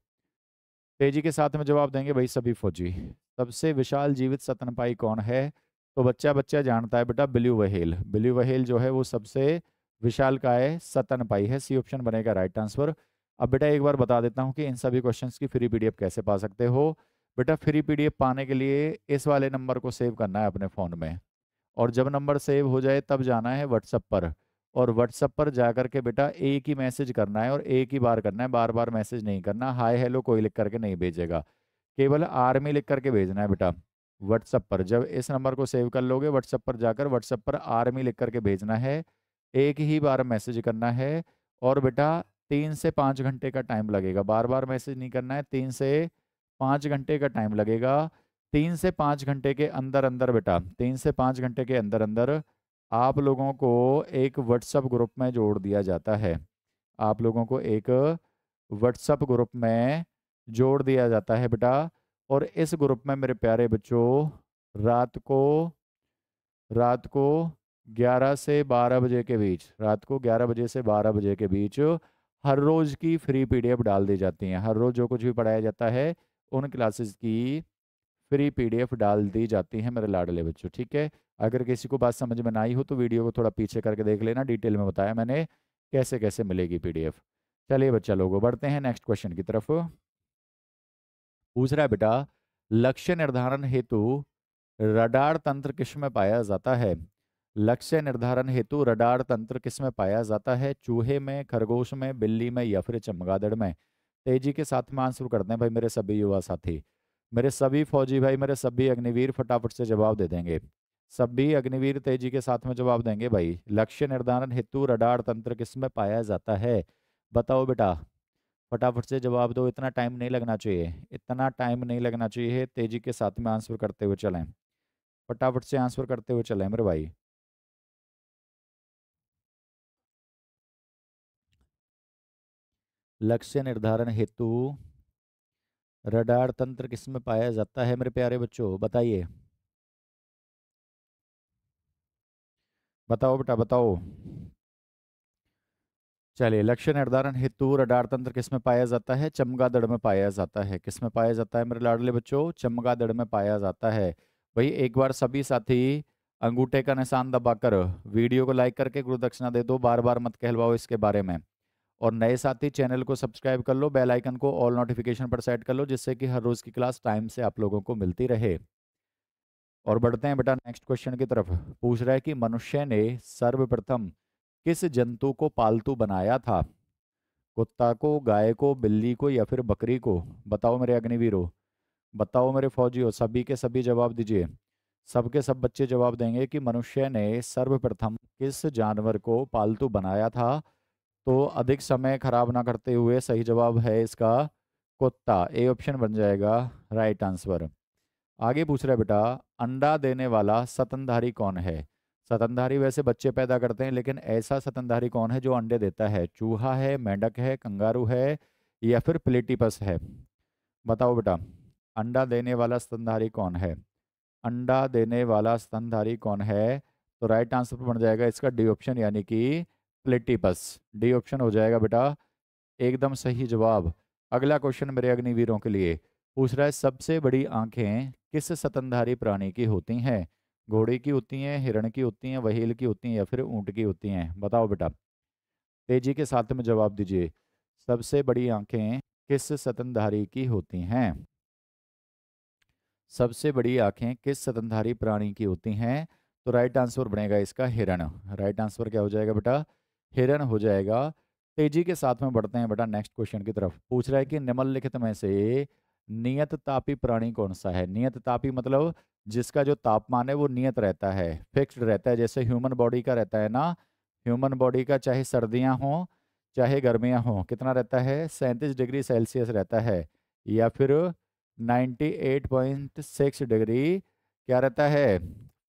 तेजी के साथ में जवाब देंगे भाई सभी फौजी सबसे विशाल जीवित सतनपाई कौन है तो बच्चा बच्चा जानता है बेटा बिल्यू वहेल बिल्यू वहेल जो है वो सबसे विशाल का है सतनपाई है सी ऑप्शन बनेगा राइट आंसर अब बेटा एक बार बता देता हूँ कि इन सभी क्वेश्चंस की फ्री पीडीएफ कैसे पा सकते हो बेटा फ्री पीडीएफ पाने के लिए इस वाले नंबर को सेव करना है अपने फ़ोन में और जब नंबर सेव हो जाए तब जाना है व्हाट्सअप पर और व्हाट्सअप पर जाकर के बेटा एक ही मैसेज करना है और एक ही बार करना है बार बार मैसेज नहीं करना हाय हेलो कोई लिख करके नहीं भेजेगा केवल आर्मी लिख करके भेजना है बेटा व्हाट्सअप पर जब इस नंबर को सेव कर लोगे व्हाट्सअप पर जाकर व्हाट्सअप पर आर्मी लिख करके भेजना है एक ही बार मैसेज करना है और बेटा तीन से पाँच घंटे का टाइम लगेगा बार बार मैसेज नहीं करना है तीन से पाँच घंटे का टाइम लगेगा तीन से पाँच घंटे के अंदर अंदर बेटा तीन से पाँच घंटे के अंदर अंदर आप लोगों को एक व्हाट्सअप ग्रुप में जोड़ दिया जाता है आप लोगों को एक व्हाट्सअप ग्रुप में जोड़ दिया जाता है बेटा और इस ग्रुप में मेरे प्यारे बच्चों रात को रात को 11 से 12 बजे के बीच रात को 11 बजे से 12 बजे के बीच हर रोज़ की फ्री पीडीएफ डाल दी जाती हैं हर रोज़ जो कुछ भी पढ़ाया जाता है उन क्लासेस की फ्री पीडीएफ डाल दी जाती है मेरे लाडले बच्चों ठीक है अगर किसी को बात समझ में आई हो तो वीडियो को थोड़ा पीछे करके देख लेना डिटेल में बताया मैंने कैसे कैसे मिलेगी पीडीएफ चलिए बच्चा लोगों बढ़ते हैं नेक्स्ट क्वेश्चन की तरफ पूछ रहा है बेटा लक्ष्य निर्धारण हेतु रडार तंत्र किस में पाया जाता है लक्ष्य निर्धारण हेतु रडार तंत्र किस में पाया जाता है चूहे में खरगोश में बिल्ली में या फिर चमगादड़ में तेजी के साथ में आंसर करते हैं भाई मेरे सभी युवा साथी मेरे सभी फौजी भाई मेरे सभी अग्निवीर फटाफट से जवाब दे देंगे सभी अग्निवीर तेजी के साथ में जवाब देंगे भाई लक्ष्य निर्धारण हेतु रडार तंत्र किस में पाया जाता है बताओ बेटा फटाफट से जवाब दो इतना टाइम नहीं लगना चाहिए इतना टाइम नहीं लगना चाहिए तेजी के साथ में आंसर करते हुए चलें फटाफट से आंसर करते हुए चलें मेरे भाई लक्ष्य निर्धारण हेतु रडार तंत्र किसमें पाया जाता है मेरे प्यारे बच्चों बताइए बताओ बेटा बताओ चलिए लक्ष्य निर्धारण हेतु रडार तंत्र किसमें पाया जाता है चमगादड़ में पाया जाता है किसमें पाया जाता है मेरे लाडले बच्चों चमगादड़ में पाया जाता है भाई एक बार सभी साथी अंगूठे का निशान दबाकर वीडियो को लाइक करके गुरु दक्षिणा दे दो बार बार मत कहलवाओ इसके बारे में और नए साथी चैनल को सब्सक्राइब कर लो बेल आइकन को ऑल नोटिफिकेशन पर सेट कर लो जिससे कि हर रोज़ की क्लास टाइम से आप लोगों को मिलती रहे और बढ़ते हैं बेटा नेक्स्ट क्वेश्चन की तरफ पूछ रहा है कि मनुष्य ने सर्वप्रथम किस जंतु को पालतू बनाया था कुत्ता को गाय को बिल्ली को या फिर बकरी को बताओ मेरे अग्निवीरो बताओ मेरे फौजी सभी के सभी जवाब दीजिए सबके सब बच्चे जवाब देंगे कि मनुष्य ने सर्वप्रथम किस जानवर को पालतू बनाया था तो अधिक समय खराब ना करते हुए सही जवाब है इसका कुत्ता ए ऑप्शन बन जाएगा राइट आंसर आगे पूछ रहे बेटा अंडा देने वाला सतनधारी कौन है सतनधारी वैसे बच्चे पैदा करते हैं लेकिन ऐसा सतनधारी कौन है जो अंडे देता है चूहा है मेंढक है कंगारू है या फिर प्लेटिपस है बताओ बेटा अंडा देने वाला स्तनधारी कौन है अंडा देने वाला स्तनधारी कौन है तो राइट आंसर बन जाएगा इसका डी ऑप्शन यानी कि प्लेटिपस डी ऑप्शन हो जाएगा बेटा एकदम सही जवाब अगला क्वेश्चन मेरे अग्निवीरों के लिए पूछ रहा है सबसे बड़ी आंखें किस सतनधारी प्राणी की होती हैं घोड़े की होती हैं हिरण की होती हैं वहील की होती हैं या फिर ऊँट की होती हैं बताओ बेटा तेजी के साथ में जवाब दीजिए सबसे बड़ी आंखें किस सतनधारी की होती हैं सबसे बड़ी आंखें किस सतनधारी प्राणी की होती हैं तो राइट आंसर बनेगा इसका हिरण राइट आंसर क्या हो जाएगा बेटा हिरन हो जाएगा तेजी के साथ में बढ़ते हैं बेटा नेक्स्ट क्वेश्चन की तरफ पूछ रहा है कि निम्नलिखित में से नियत तापी प्राणी कौन सा है नियत तापी मतलब जिसका जो तापमान है वो नियत रहता है फिक्स्ड रहता है जैसे ह्यूमन बॉडी का रहता है ना ह्यूमन बॉडी का चाहे सर्दियाँ हों चाहे गर्मियाँ हों कितना रहता है सैंतीस डिग्री सेल्सियस रहता है या फिर सिक्स डिग्री क्या रहता है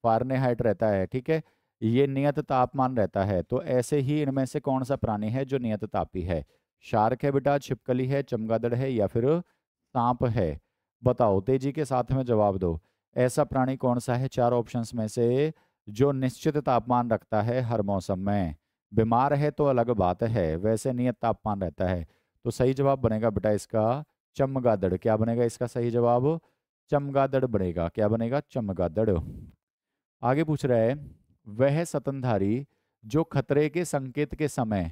फारनेहाइट रहता है ठीक है ये नियत तापमान रहता है तो ऐसे ही इनमें से कौन सा प्राणी है जो नियत तापी है शार्क है बेटा छिपकली है चमगादड़ है या फिर सांप है बताओ तेजी के साथ में जवाब दो ऐसा प्राणी कौन सा है चार ऑप्शंस में से जो निश्चित तापमान रखता है हर मौसम में बीमार है तो अलग बात है वैसे नियत तापमान रहता है तो सही जवाब बनेगा बेटा इसका चमगादड़ क्या बनेगा इसका सही जवाब चमगादड़ बनेगा क्या बनेगा चमगादड़ आगे पूछ रहा है वह सतनधारी जो खतरे के संकेत के समय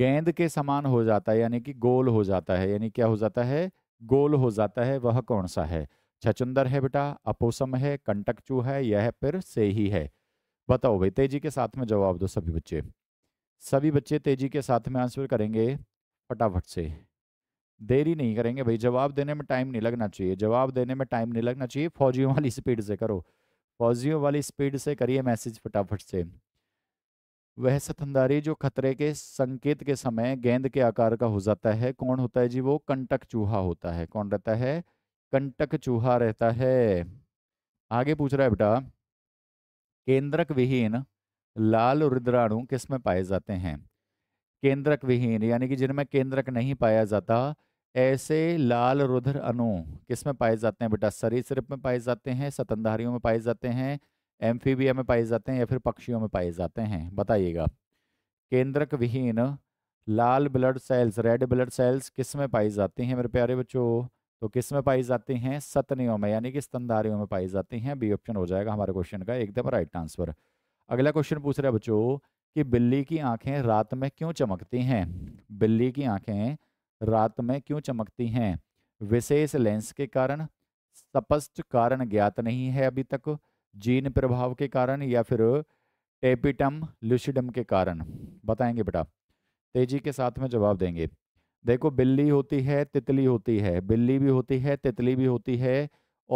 गेंद के समान हो जाता है यानी कि गोल हो जाता है यानी क्या हो जाता है गोल हो जाता है वह कौन सा है छचुंदर है बेटा अपोसम है कंटक कंटकचू है यह फिर से ही है बताओ भाई तेजी के साथ में जवाब दो सभी बच्चे सभी बच्चे तेजी के साथ में आंसर करेंगे फटाफट से देरी नहीं करेंगे भाई जवाब देने में टाइम नहीं लगना चाहिए जवाब देने में टाइम नहीं लगना चाहिए फौजियों वाली स्पीड से करो फौजियों वाली स्पीड से करिए मैसेज फटाफट से वह सतंदारी जो खतरे के संकेत के समय गेंद के आकार का हो जाता है कौन होता है जी वो कंटक चूहा होता है कौन रहता है कंटक चूहा रहता है आगे पूछ रहा है बेटा केंद्रक विहीन लाल रुद्राणु किस में पाए जाते हैं केंद्रक विहीन यानी कि जिनमें केंद्रक नहीं पाया जाता ऐसे लाल रुधिर अणु किस में पाए जाते हैं बेटा सरीसृप में पाए जाते हैं सतनधारियों में पाए जाते हैं एम्फीबिया में पाए जाते हैं या फिर पक्षियों में पाए जाते हैं बताइएगा केंद्रक विहीन लाल blood cells red blood cells किस में पाई जाती हैं मेरे प्यारे बच्चों तो किस में पाई जाती हैं सतनियों में यानी कि स्तनधारियों में पाई जाती हैं बी ऑप्शन हो जाएगा हमारे क्वेश्चन का एकदम राइट आंसर अगला क्वेश्चन पूछ रहे बच्चों कि बिल्ली की आंखें रात में क्यों चमकती हैं बिल्ली की आंखें रात में क्यों चमकती हैं विशेष लेंस के कारण स्पष्ट कारण ज्ञात नहीं है अभी तक जीन प्रभाव के कारण या फिर टेपिटम लुसिडम के कारण बताएंगे बेटा तेजी के साथ में जवाब देंगे देखो बिल्ली होती है तितली होती है बिल्ली भी होती है तितली भी होती है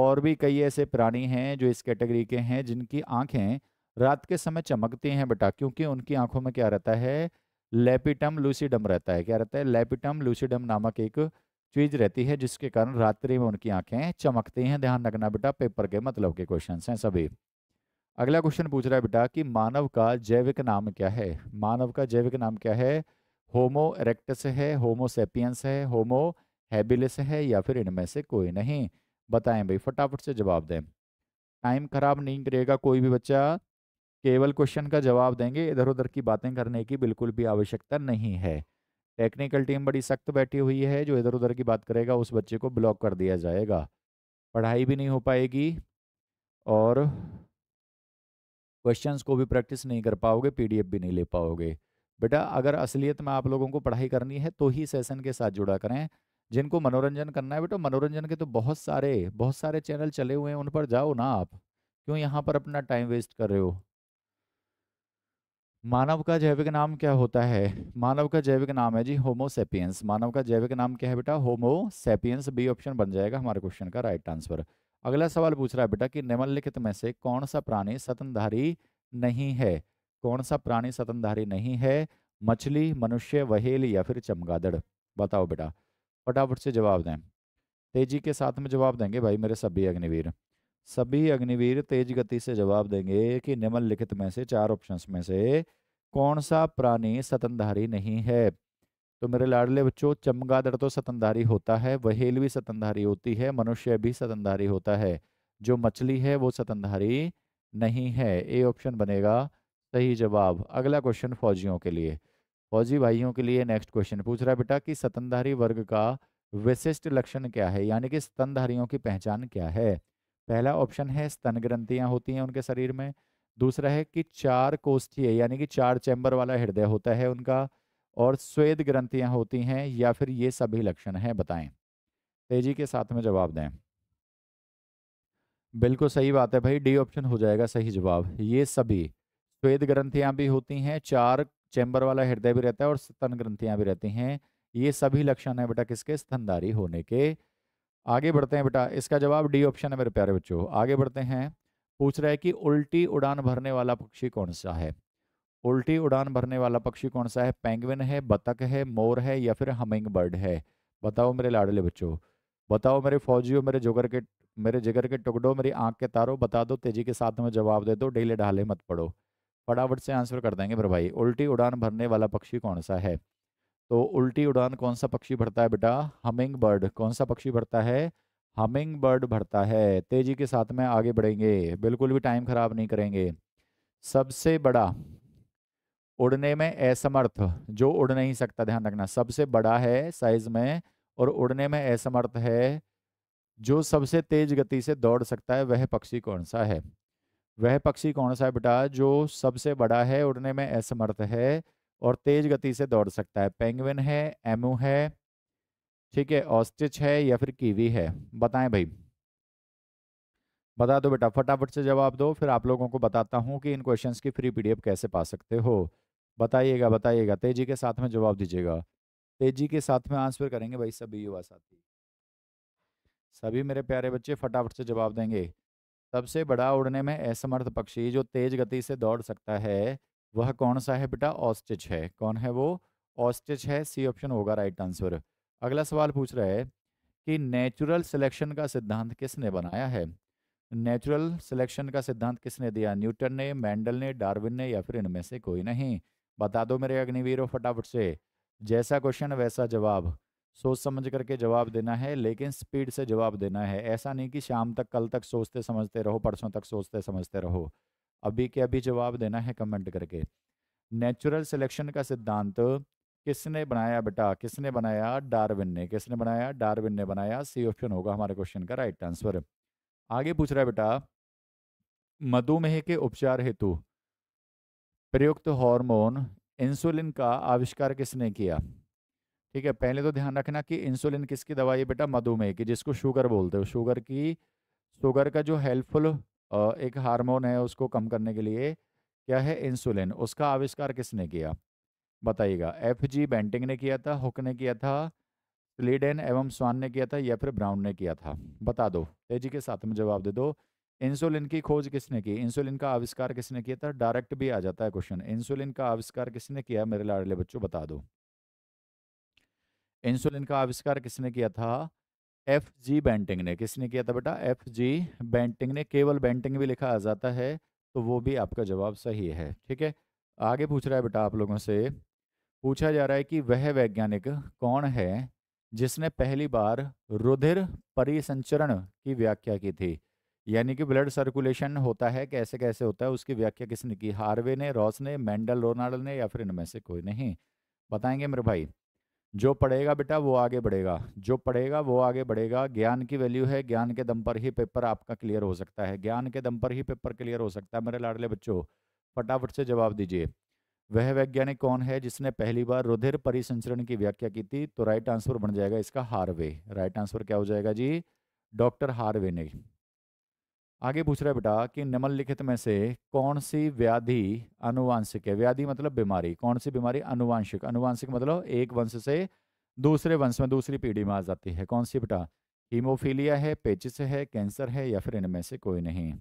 और भी कई ऐसे प्राणी हैं जो इस कैटेगरी के हैं जिनकी आंखें रात के समय चमकती हैं बेटा क्योंकि उनकी आंखों में क्या रहता है लेपिटम लूसीडम रहता है क्या रहता है लेपिटम लूसीडम नामक एक चीज रहती है जिसके कारण रात्रि में उनकी आंखें चमकती हैं ध्यान रखना बेटा पेपर के मतलब के क्वेश्चन हैं सभी अगला क्वेश्चन पूछ रहा है बेटा कि मानव का जैविक नाम क्या है मानव का जैविक नाम क्या है होमो इरेक्टस है होमोसेपियंस है होमो हैबिलिस है या फिर इनमें से कोई नहीं बताएं भाई फटाफट से जवाब दें टाइम खराब नहीं करेगा कोई भी बच्चा केवल क्वेश्चन का जवाब देंगे इधर उधर की बातें करने की बिल्कुल भी आवश्यकता नहीं है टेक्निकल टीम बड़ी सख्त बैठी हुई है जो इधर उधर की बात करेगा उस बच्चे को ब्लॉक कर दिया जाएगा पढ़ाई भी नहीं हो पाएगी और क्वेश्चंस को भी प्रैक्टिस नहीं कर पाओगे पीडीएफ भी नहीं ले पाओगे बेटा अगर असलियत में आप लोगों को पढ़ाई करनी है तो ही सेशन के साथ जुड़ा करें जिनको मनोरंजन करना है बेटा मनोरंजन के तो बहुत सारे बहुत सारे चैनल चले हुए हैं उन पर जाओ ना आप क्यों यहाँ पर अपना टाइम वेस्ट कर रहे हो मानव का जैविक नाम क्या होता है मानव का जैविक नाम है जी होमोसेपियंस मानव का जैविक नाम क्या है बेटा होमोसेपियंस बी ऑप्शन बन जाएगा हमारे क्वेश्चन का राइट आंसर अगला सवाल पूछ रहा है बेटा कि निम्नलिखित में से कौन सा प्राणी सतनधारी नहीं है कौन सा प्राणी सतनधारी नहीं है मछली मनुष्य वहेल या फिर चमगादड़ बताओ बेटा फटाफट से जवाब दें तेजी के साथ में जवाब देंगे भाई मेरे सभी अग्निवीर सभी अग्निवीर तेज गति से जवाब देंगे कि निम्नलिखित में से चार ऑप्शंस में से कौन सा प्राणी सतनधारी नहीं है तो मेरे लाडले बच्चों चमगादड़ तो सतनधारी होता है वहेल भी सतनधारी होती है मनुष्य भी सतनधारी होता है जो मछली है वो सतनधारी नहीं है ए ऑप्शन बनेगा सही जवाब अगला क्वेश्चन फौजियों के लिए फौजी भाइयों के लिए नेक्स्ट क्वेश्चन पूछ रहा बेटा कि सतनधारी वर्ग का विशिष्ट लक्षण क्या है यानी कि स्तनधारियों की पहचान क्या है पहला ऑप्शन है स्तन ग्रंथियां होती हैं उनके शरीर में दूसरा है कि चार कोष्ठीय यानी कि चार चैम्बर वाला हृदय होता है उनका और स्वेद ग्रंथियां होती हैं या फिर ये सभी लक्षण हैं बताएं तेजी के साथ में जवाब दें बिल्कुल सही बात है भाई डी ऑप्शन हो जाएगा सही जवाब ये सभी स्वेद ग्रंथियां भी होती हैं चार चैम्बर वाला हृदय भी रहता है और स्तन ग्रंथियां भी रहती हैं ये सभी लक्षण है बेटा किसके स्तनधारी होने के आगे बढ़ते हैं बेटा इसका जवाब डी ऑप्शन है मेरे प्यारे बच्चों आगे बढ़ते हैं पूछ रहा है कि उल्टी उड़ान भरने वाला पक्षी कौन सा है उल्टी उड़ान भरने वाला पक्षी कौन सा है पेंगविन है बतख है मोर है या फिर हमिंग बर्ड है बताओ मेरे लाडले बच्चों बताओ मेरे फौजियों मेरे जोगर के मेरे जिगर के टुकड़ो मेरी आंख के तारों बता दो तेजी के साथ में जवाब दे दो डेले ढाले मत पढ़ो फटाफट से आंसर कर देंगे मेरे भाई उल्टी उड़ान भरने वाला पक्षी कौन सा है तो उल्टी उड़ान कौन सा पक्षी भरता है बेटा हमिंग बर्ड कौन सा पक्षी भरता है हमिंग बर्ड भरता है तेजी के साथ में आगे बढ़ेंगे बिल्कुल भी टाइम खराब नहीं करेंगे सबसे बड़ा उड़ने में असमर्थ जो उड़ नहीं सकता ध्यान रखना सबसे बड़ा है साइज में और उड़ने में असमर्थ है जो सबसे तेज गति से दौड़ सकता है वह पक्षी कौन सा है वह पक्षी कौन सा है बेटा जो सबसे बड़ा है उड़ने में असमर्थ है और तेज गति से दौड़ सकता है पेंगुइन है एमू है ठीक है ऑस्टिच है या फिर कीवी है बताएं भाई बता दो बेटा फटाफट से जवाब दो फिर आप लोगों को बताता हूँ कि इन क्वेश्चंस की फ्री पीडीएफ कैसे पा सकते हो बताइएगा बताइएगा तेजी के साथ में जवाब दीजिएगा तेजी के साथ में आंसर करेंगे भाई सभी युवा साथी सभी मेरे प्यारे बच्चे फटाफट से जवाब देंगे सबसे बड़ा उड़ने में असमर्थ पक्षी जो तेज गति से दौड़ सकता है वह कौन सा है बेटा ऑस्टिच है कौन है वो ऑस्टिच है सी ऑप्शन होगा राइट आंसर अगला सवाल पूछ रहा है कि नेचुरल सिलेक्शन का सिद्धांत किसने बनाया है नेचुरल सिलेक्शन का सिद्धांत किसने दिया न्यूटन ने मैंडल ने डार्विन ने या फिर इनमें से कोई नहीं बता दो मेरे अग्निवीरों फटाफट से जैसा क्वेश्चन वैसा जवाब सोच समझ करके जवाब देना है लेकिन स्पीड से जवाब देना है ऐसा नहीं कि शाम तक कल तक सोचते समझते रहो परसों तक सोचते समझते रहो अभी के अभी जवाब देना है कमेंट करके नेचुरल सिलेक्शन का सिद्धांत किसने बनाया बेटा किसने बनाया डार्विन ने किसने बनाया डार्विन ने बनाया सी ऑप्शन होगा हमारे क्वेश्चन का राइट आंसर आगे पूछ रहा है बेटा मधुमेह के उपचार हेतु प्रयुक्त हार्मोन इंसुलिन का आविष्कार किसने किया ठीक है पहले तो ध्यान रखना कि इंसुलिन किसकी दवाई है बेटा मधुमेह की जिसको शुगर बोलते हो शुगर की शुगर का जो हेल्पफुल एक हार्मोन है उसको कम करने के लिए क्या है इंसुलिन उसका आविष्कार किसने किया बताइएगा एफ जी बेंटिंग ने किया था हुक ने किया था स्लीडेन एवं स्वान ने किया था या फिर ब्राउन ने किया था बता दो तेजी के साथ में जवाब दे दो इंसुलिन की खोज किसने की इंसुलिन का आविष्कार किसने किया था डायरेक्ट भी आ जाता है क्वेश्चन इंसुलिन का आविष्कार किसने किया मेरे लाडले बच्चों बता दो इंसुलिन का आविष्कार किसने किया था एफ जी बैंटिंग ने किसने किया था बेटा एफ जी बैंटिंग ने केवल बैंटिंग भी लिखा आ जाता है तो वो भी आपका जवाब सही है ठीक है आगे पूछ रहा है बेटा आप लोगों से पूछा जा रहा है कि वह वैज्ञानिक कौन है जिसने पहली बार रुधिर परिसंचरण की व्याख्या की थी यानी कि ब्लड सर्कुलेशन होता है कैसे कैसे होता है उसकी व्याख्या किसने की हार्वे ने रॉस ने मैंडल रोनाल्ड ने या फिर इनमें से कोई नहीं बताएंगे मेरे भाई जो पढ़ेगा बेटा वो आगे बढ़ेगा जो पढ़ेगा वो आगे बढ़ेगा ज्ञान की वैल्यू है ज्ञान के दम पर ही पेपर आपका क्लियर हो सकता है ज्ञान के दम पर ही पेपर क्लियर हो सकता है मेरे लाडले बच्चों फटाफट से जवाब दीजिए वह वैज्ञानिक कौन है जिसने पहली बार रुधिर परिसंचरण की व्याख्या की थी तो राइट आंसर बन जाएगा इसका हार्वे राइट आंसर क्या हो जाएगा जी डॉक्टर हार्वे ने आगे पूछ रहा है बेटा कि निम्नलिखित में से कौन सी व्याधि अनुवांशिक है व्याधि मतलब बीमारी कौन सी बीमारी अनुवांशिक अनुवांशिक मतलब एक वंश से दूसरे वंश में दूसरी पीढ़ी में आ जाती है कौन सी बेटा हीमोफीलिया है पेचिस है कैंसर है या फिर इनमें से कोई नहीं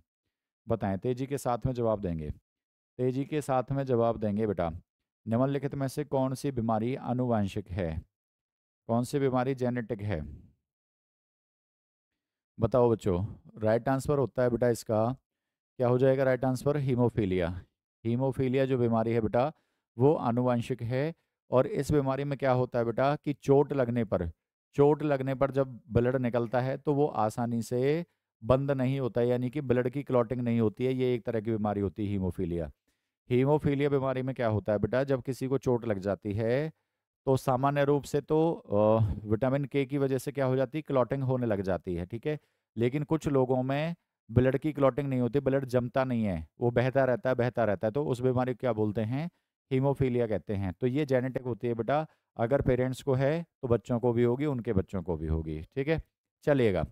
बताएं तेजी के साथ में जवाब देंगे तेजी के साथ में जवाब देंगे बेटा निम्नलिखित में से कौन सी बीमारी अनुवांशिक है कौन सी बीमारी जेनेटिक है बताओ बच्चों राइट आंसर होता है बेटा इसका क्या हो जाएगा राइट आंसर हीमोफीलिया हीमोफीलिया जो बीमारी है बेटा वो आनुवंशिक है और इस बीमारी में क्या होता है बेटा कि चोट लगने पर चोट लगने पर जब ब्लड निकलता है तो वो आसानी से बंद नहीं होता है यानी कि ब्लड की क्लॉटिंग नहीं होती है ये एक तरह की बीमारी होती है हीमोफीलिया हीमोफीलिया बीमारी में क्या होता है बेटा जब किसी को चोट लग जाती है तो सामान्य रूप से तो विटामिन के की वजह से क्या हो जाती है क्लॉटिंग होने लग जाती है ठीक है लेकिन कुछ लोगों में ब्लड की क्लॉटिंग नहीं होती ब्लड जमता नहीं है वो बहता रहता है बहता रहता है तो उस बीमारी को क्या बोलते हैं हीमोफीलिया कहते हैं तो ये जेनेटिक होती है बेटा अगर पेरेंट्स को है तो बच्चों को भी होगी उनके बच्चों को भी होगी ठीक है चलिएगा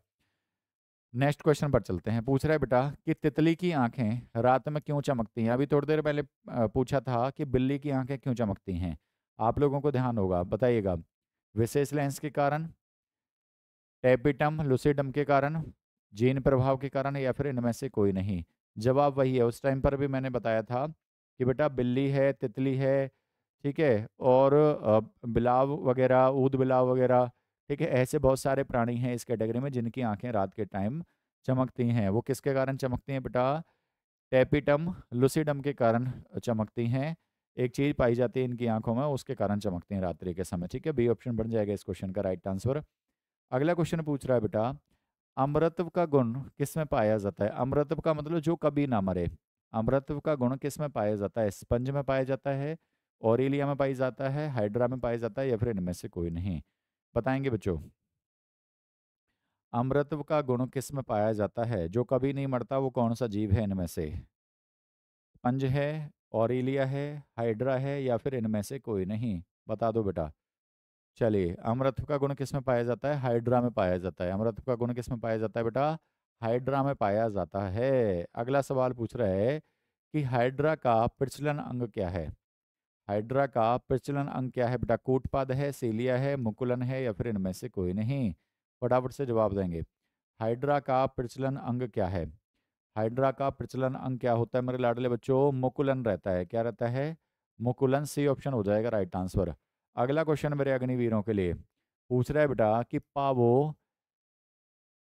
नेक्स्ट क्वेश्चन पर चलते हैं पूछ रहा है बेटा कि तितली की आंखें रात में क्यों चमकती हैं अभी थोड़ी देर पहले पूछा था कि बिल्ली की आंखें क्यों चमकती हैं आप लोगों को ध्यान होगा बताइएगा विशेष लेंस के कारण टेपिटम लुसिडम के कारण जीन प्रभाव के कारण या फिर इनमें से कोई नहीं जवाब वही है उस टाइम पर भी मैंने बताया था कि बेटा बिल्ली है तितली है ठीक है और बिलाव वगैरह ऊद बिलाव वगैरह ठीक है ऐसे बहुत सारे प्राणी हैं इस कैटेगरी में जिनकी आंखें रात के टाइम चमकती हैं वो किसके कारण चमकती हैं बेटा टेपिटम लुसिडम के कारण चमकती हैं एक चीज पाई जाती है इनकी आंखों में उसके कारण चमकते हैं रात्रि के समय ठीक है बी ऑप्शन बन जाएगा इस क्वेश्चन का राइट आंसर अगला क्वेश्चन पूछ रहा है बेटा अमृतव का गुण किस में पाया जाता है अमृतव का मतलब जो कभी ना मरे अमृतव का गुण किस में पाया जाता है स्पंज में पाया जाता है ओरिलिया में पाया जाता है हाइड्रा में पाया जाता है या फिर इनमें से कोई नहीं बताएंगे बच्चों अमृतव का गुण किस में पाया जाता है जो कभी नहीं मरता वो कौन सा जीव है इनमें से पंज है ऑरेलिया है हाइड्रा है या फिर इनमें से कोई नहीं बता दो बेटा चलिए अमृत्व का गुण किस में पाया जाता है हाइड्रा में पाया जाता है अमृत का गुण किस में पाया जाता है बेटा हाइड्रा में पाया जाता है अगला सवाल पूछ रहा है कि हाइड्रा का प्रचलन अंग क्या है हाइड्रा का प्रचलन अंग क्या है बेटा कूटपाद है सीलिया है मुकुलन है या फिर इनमें से कोई नहीं फटाफट से जवाब देंगे हाइड्रा का प्रचलन अंग क्या है हाइड्रा का प्रचलन अंग क्या होता है मेरे लाडले बच्चों मुकुलन रहता है क्या रहता है मुकुलन सी ऑप्शन हो जाएगा राइट आंसर अगला क्वेश्चन मेरे अग्निवीरों के लिए पूछ रहा है बेटा कि पावो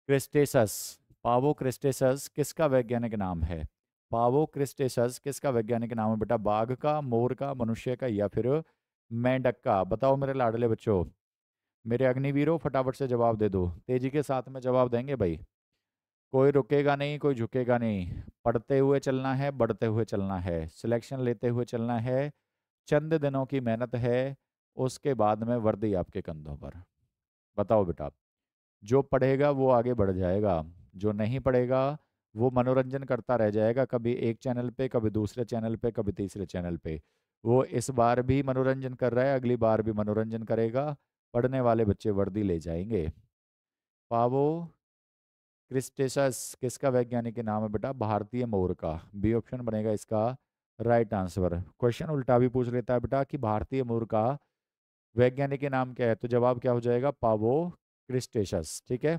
क्रिस्टेसस पावो क्रिस्टेसस किसका वैज्ञानिक नाम है पावो क्रिस्टेसस किसका वैज्ञानिक नाम है बेटा बाघ का मोर का मनुष्य का या फिर मेंढक का बताओ मेरे लाडले बच्चों मेरे अग्निवीरों फटाफट से जवाब दे दो तेजी के साथ में जवाब देंगे भाई कोई रुकेगा नहीं कोई झुकेगा नहीं पढ़ते हुए चलना है बढ़ते हुए चलना है सिलेक्शन लेते हुए चलना है चंद दिनों की मेहनत है उसके बाद में वर्दी आपके कंधों पर बताओ बेटा जो पढ़ेगा वो आगे बढ़ जाएगा जो नहीं पढ़ेगा वो मनोरंजन करता रह जाएगा कभी एक चैनल पे कभी दूसरे चैनल पे कभी तीसरे चैनल पे वो इस बार भी मनोरंजन कर रहा है अगली बार भी मनोरंजन करेगा पढ़ने वाले बच्चे वर्दी ले जाएंगे पावो क्रिस्टेशस किसका वैज्ञानिक नाम है बेटा भारतीय मोर का बी ऑप्शन बनेगा इसका राइट आंसर क्वेश्चन उल्टा भी पूछ लेता है बेटा कि भारतीय मोर का वैज्ञानिक के नाम क्या है तो जवाब क्या हो जाएगा पावो क्रिस्टेशस ठीक है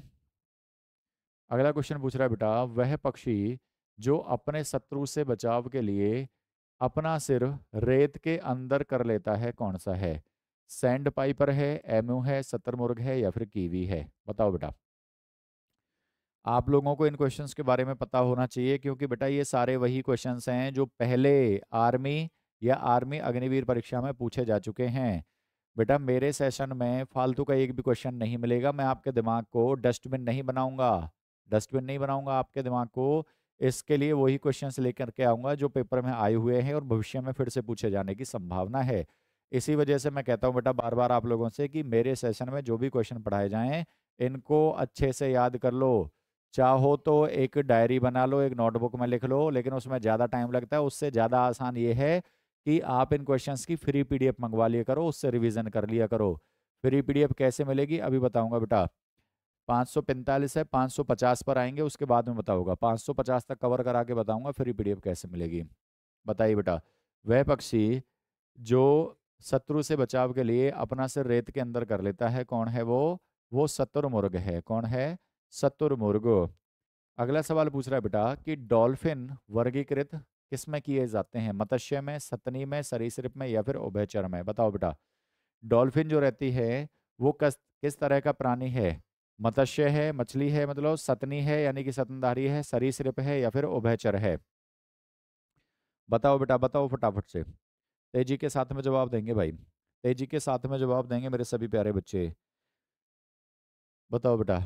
अगला क्वेश्चन पूछ रहा है बेटा वह पक्षी जो अपने शत्रु से बचाव के लिए अपना सिर रेत के अंदर कर लेता है कौन सा है सैंड पाइपर है एमयू है सतरमुर्ग है या फिर कीवी है बताओ बेटा आप लोगों को इन क्वेश्चंस के बारे में पता होना चाहिए क्योंकि बेटा ये सारे वही क्वेश्चंस हैं जो पहले आर्मी या आर्मी अग्निवीर परीक्षा में पूछे जा चुके हैं बेटा मेरे सेशन में फालतू का एक भी क्वेश्चन नहीं मिलेगा मैं आपके दिमाग को डस्टबिन नहीं बनाऊंगा डस्टबिन नहीं बनाऊंगा आपके दिमाग को इसके लिए वही क्वेश्चन लेकर के आऊँगा जो पेपर में आए हुए हैं और भविष्य में फिर से पूछे जाने की संभावना है इसी वजह से मैं कहता हूँ बेटा बार बार आप लोगों से कि मेरे सेशन में जो भी क्वेश्चन पढ़ाए जाएँ इनको अच्छे से याद कर लो चाहो तो एक डायरी बना लो एक नोटबुक में लिख लो लेकिन उसमें ज़्यादा टाइम लगता है उससे ज़्यादा आसान ये है कि आप इन क्वेश्चंस की फ्री पीडीएफ मंगवा लिया करो उससे रिवीजन कर लिया करो फ्री पीडीएफ कैसे मिलेगी अभी बताऊंगा बेटा पाँच है पाँच पर आएंगे उसके बाद में बताऊंगा पाँच तक कवर करा के बताऊँगा फ्री पी कैसे मिलेगी बताइए बेटा वह पक्षी जो शत्रु से बचाव के लिए अपना सिर रेत के अंदर कर लेता है कौन है वो वो शत्रुमुर्ग है कौन है सत्तुर मुर्गो अगला सवाल पूछ रहा है बेटा कि डॉल्फिन वर्गीकृत किस में किए जाते हैं मत्स्य में सतनी में सरीसृप में या फिर उभयचर में बताओ बेटा डॉल्फिन जो रहती है वो कस किस तरह का प्राणी है मत्स्य है मछली है मतलब सतनी है यानी कि सतनधारी है सरीसृप है या फिर उभयचर है बताओ बेटा बताओ फटाफट से तेजी के साथ में जवाब देंगे भाई तेजी के साथ में जवाब देंगे मेरे सभी प्यारे बच्चे बताओ बेटा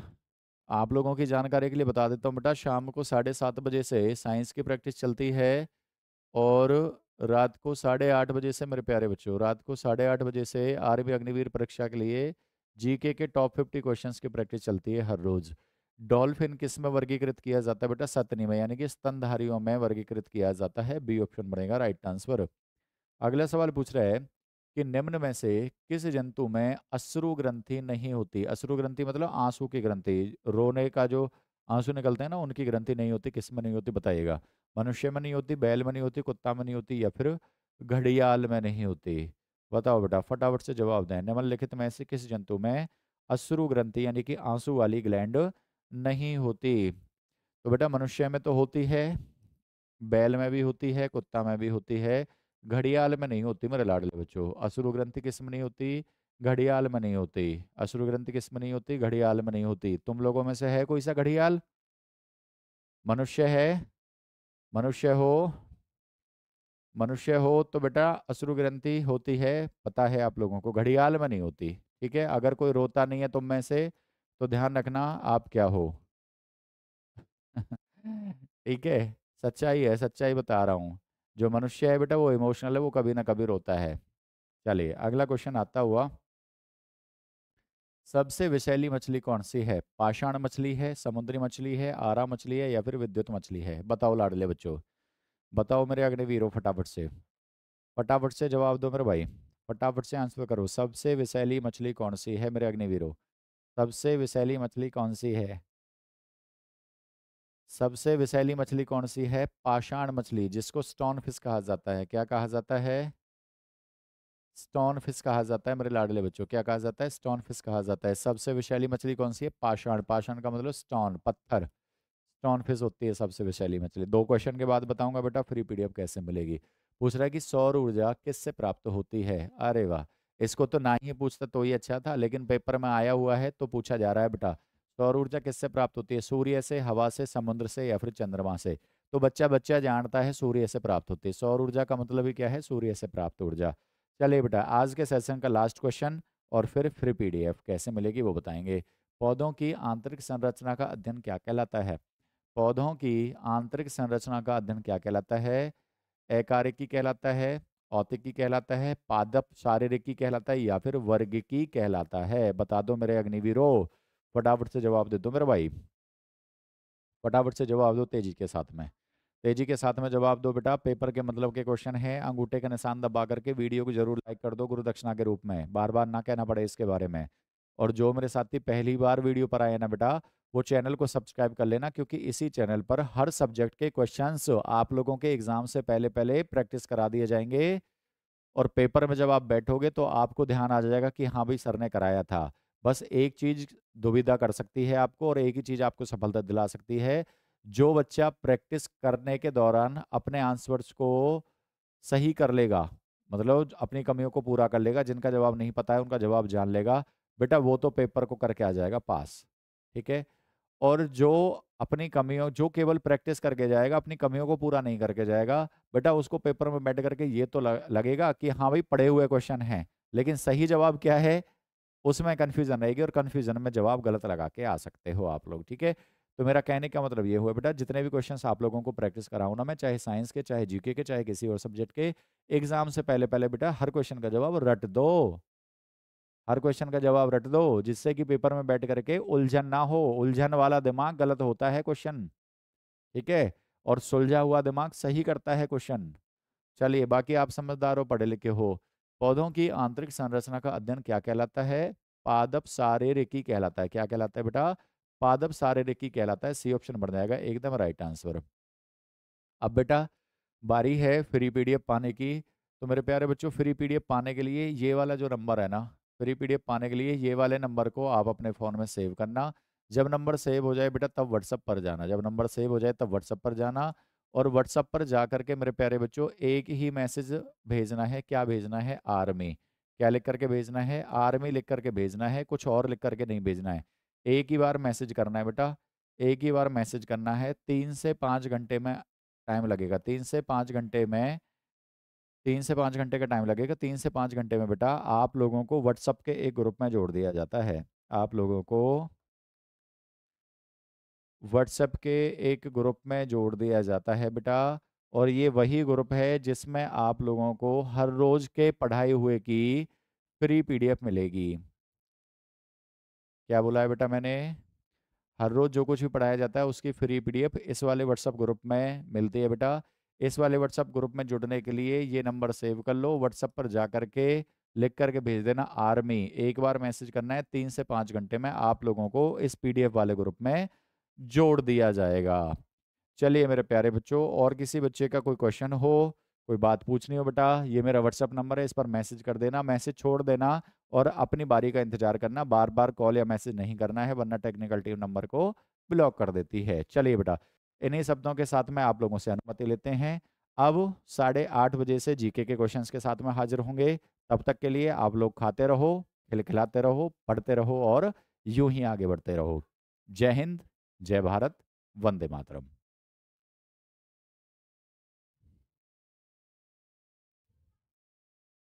आप लोगों की जानकारी के लिए बता देता हूँ बेटा शाम को साढ़े सात बजे से साइंस की प्रैक्टिस चलती है और रात को साढ़े आठ बजे से मेरे प्यारे बच्चों रात को साढ़े आठ बजे से आरबी अग्निवीर परीक्षा के लिए जीके के टॉप फिफ्टी क्वेश्चंस की प्रैक्टिस चलती है हर रोज़ डॉल्फिन किस में वर्गीकृत किया जाता है बेटा सतनी में यानी कि स्तनधारियों में वर्गीकृत किया जाता है बी ऑप्शन बनेगा राइट आंसर अगला सवाल पूछ रहा है कि निम्न में से किस जंतु में अश्रु ग्रंथि नहीं होती अश्रु ग्रंथि मतलब आंसू की ग्रंथि रोने का जो आंसू निकलते हैं ना उनकी ग्रंथि नहीं होती किस में नहीं होती बताइएगा मनुष्य में नहीं होती बैल में नहीं होती कुत्ता में नहीं होती या फिर घड़ियाल में नहीं होती बताओ बेटा फटाफट से जवाब दें निम्नलिखित में से किस जंतु में अश्रु ग्रंथि यानी कि आंसू वाली ग्लैंड नहीं होती तो बेटा मनुष्य में तो होती है बैल में भी होती है कुत्ता में भी होती है घड़ियाल में नहीं होती मेरे लाडले बच्चों असुरु ग्रंथि किस्म नहीं होती घड़ियाल में नहीं होती असुरु ग्रंथि किस्म नहीं होती घड़ियाल में नहीं होती तुम लोगों में से है कोई सा घड़ियाल मनुष्य है मनुष्य हो मनुष्य हो तो बेटा अश्रु ग्रंथि होती है पता है आप लोगों को घड़ियाल में नहीं होती ठीक है अगर कोई रोता नहीं है तुम में से तो ध्यान रखना आप क्या हो ठीक है सच्चाई है सच्चाई बता रहा हूँ जो मनुष्य है बेटा वो इमोशनल है वो कभी ना कभी रोता है चलिए अगला क्वेश्चन आता हुआ सबसे विषैली मछली कौन सी है पाषाण मछली है समुद्री मछली है आरा मछली है या फिर विद्युत मछली है बताओ लाडले बच्चों बताओ मेरे अग्निवीरों फटाफट से फटाफट से जवाब दो मेरे भाई फटाफट से आंसर करो सबसे विषैली मछली कौन सी है मेरे अग्निवीरों सबसे विषैली मछली कौन सी है सबसे विशैली मछली कौन सी है पाषाण मछली जिसको स्टोन फिश कहा जाता है क्या कहा जाता है स्टोन फिश कहा जाता है मेरे लाडले बच्चों क्या कहा जाता है स्टोन फिश कहा जाता है सबसे विशैली मछली कौन सी है पाषाण पाषाण का मतलब स्टोन पत्थर स्टोन फिश होती है सबसे विशैली मछली दो क्वेश्चन के बाद बताऊंगा बेटा फ्री पीडीएफ कैसे मिलेगी पूछ रहा है कि सौर ऊर्जा किससे प्राप्त होती है अरे वाह इसको तो ना ही पूछता तो ही अच्छा था लेकिन पेपर में आया हुआ है तो पूछा जा रहा है बेटा सौर ऊर्जा किससे प्राप्त होती है सूर्य से हवा से समुद्र से या फिर चंद्रमा से तो बच्चा बच्चा जानता है सूर्य से प्राप्त होती है सौर ऊर्जा का मतलब ही क्या है सूर्य से प्राप्त ऊर्जा चलिए बेटा आज के सेशन का लास्ट क्वेश्चन और फिर फ्री पीडीएफ कैसे मिलेगी वो बताएंगे पौधों की आंतरिक संरचना का अध्ययन क्या कहलाता है पौधों की आंतरिक संरचना का अध्ययन क्या कहलाता है एकारिकी कहलाता है औतिकी कहलाता है पादप शारीरिकी कहलाता है या फिर वर्ग की कहलाता है बता दो मेरे अग्निवीरों फटाफट से जवाब दे दो मेरे भाई फटाफट से जवाब दो तेजी के साथ में तेजी के साथ में जवाब दो बेटा पेपर के मतलब के क्वेश्चन है अंगूठे का निशान दबा करके वीडियो को जरूर लाइक कर दो गुरु दक्षिणा के रूप में बार बार ना कहना पड़े इसके बारे में और जो मेरे साथी पहली बार वीडियो पर आए ना बेटा वो चैनल को सब्सक्राइब कर लेना क्योंकि इसी चैनल पर हर सब्जेक्ट के क्वेश्चंस आप लोगों के एग्जाम से पहले पहले प्रैक्टिस करा दिए जाएंगे और पेपर में जब आप बैठोगे तो आपको ध्यान आ जाएगा कि हाँ भाई सर ने कराया था बस एक चीज़ दुविधा कर सकती है आपको और एक ही चीज़ आपको सफलता दिला सकती है जो बच्चा प्रैक्टिस करने के दौरान अपने आंसर्स को सही कर लेगा मतलब अपनी कमियों को पूरा कर लेगा जिनका जवाब नहीं पता है उनका जवाब जान लेगा बेटा वो तो पेपर को करके आ जाएगा पास ठीक है और जो अपनी कमियों जो केवल प्रैक्टिस करके जाएगा अपनी कमियों को पूरा नहीं करके जाएगा बेटा उसको पेपर में बैठ करके ये तो लगेगा कि हाँ भाई पढ़े हुए क्वेश्चन हैं लेकिन सही जवाब क्या है उसमें कन्फ्यूज़न रहेगी और कन्फ्यूज़न में जवाब गलत लगा के आ सकते हो आप लोग ठीक है तो मेरा कहने का मतलब ये हुआ बेटा जितने भी क्वेश्चंस आप लोगों को प्रैक्टिस कराऊँ ना मैं चाहे साइंस के चाहे जीके के चाहे किसी और सब्जेक्ट के एग्जाम से पहले पहले बेटा हर क्वेश्चन का जवाब रट दो हर क्वेश्चन का जवाब रट दो जिससे कि पेपर में बैठ करके उलझन ना हो उलझन वाला दिमाग गलत होता है क्वेश्चन ठीक है और सुलझा हुआ दिमाग सही करता है क्वेश्चन चलिए बाकी आप समझदार हो पढ़े लिखे हो पौधों की आंतरिक संरचना का अध्ययन क्या कहलाता है पादप शारीरिकी कहलाता है क्या कहलाता है बेटा पादप शारीरिकी कहलाता है सी ऑप्शन बन जाएगा एकदम राइट आंसर अब बेटा बारी है फ्री पीडीएफ पाने की तो मेरे प्यारे बच्चों फ्री पीडीएफ पाने के लिए ये वाला जो नंबर है ना फ्री पीडीएफ पाने के लिए ये वाले नंबर को आप अपने फ़ोन में सेव करना जब नंबर सेव हो जाए बेटा तब व्हाट्सअप पर जाना जब नंबर सेव हो जाए तब व्हाट्सअप पर जाना और व्हाट्सअप पर जा कर के मेरे प्यारे बच्चों एक ही मैसेज भेजना है क्या भेजना है आर्मी क्या लिख करके भेजना है आर्मी लिख करके भेजना है कुछ और लिख करके नहीं भेजना है एक ही बार मैसेज करना है बेटा एक ही बार मैसेज करना है तीन से पाँच घंटे में टाइम लगेगा तीन से पाँच घंटे में तीन से पाँच घंटे का टाइम लगेगा तीन से पाँच घंटे में बेटा आप लोगों को व्हाट्सअप के एक ग्रुप में जोड़ दिया जाता है आप लोगों को व्हाट्सएप के एक ग्रुप में जोड़ दिया जाता है बेटा और ये वही ग्रुप है जिसमें आप लोगों को हर रोज के पढ़ाई हुए की फ्री पीडीएफ मिलेगी क्या बोला है बेटा मैंने हर रोज जो कुछ भी पढ़ाया जाता है उसकी फ्री पीडीएफ इस वाले व्हाट्सएप ग्रुप में मिलती है बेटा इस वाले व्हाट्सएप ग्रुप में जुड़ने के लिए ये नंबर सेव कर लो व्हाट्सएप पर जा करके के लिख करके भेज देना आर्मी एक बार मैसेज करना है तीन से पाँच घंटे में आप लोगों को इस पीडीएफ वाले ग्रुप में जोड़ दिया जाएगा चलिए मेरे प्यारे बच्चों और किसी बच्चे का कोई क्वेश्चन हो कोई बात पूछनी हो बेटा ये मेरा व्हाट्सअप नंबर है इस पर मैसेज कर देना मैसेज छोड़ देना और अपनी बारी का इंतजार करना बार बार कॉल या मैसेज नहीं करना है वरना टेक्निकल टीम नंबर को ब्लॉक कर देती है चलिए बेटा इन्हीं शब्दों के साथ में आप लोगों से अनुमति लेते हैं अब साढ़े आठ बजे से जीके के क्वेश्चंस के साथ में हाजिर होंगे तब तक के लिए आप लोग खाते रहो खिलखिलाते रहो पढ़ते रहो और यूं ही आगे बढ़ते रहो जय हिंद जय भारत वंदे मातरम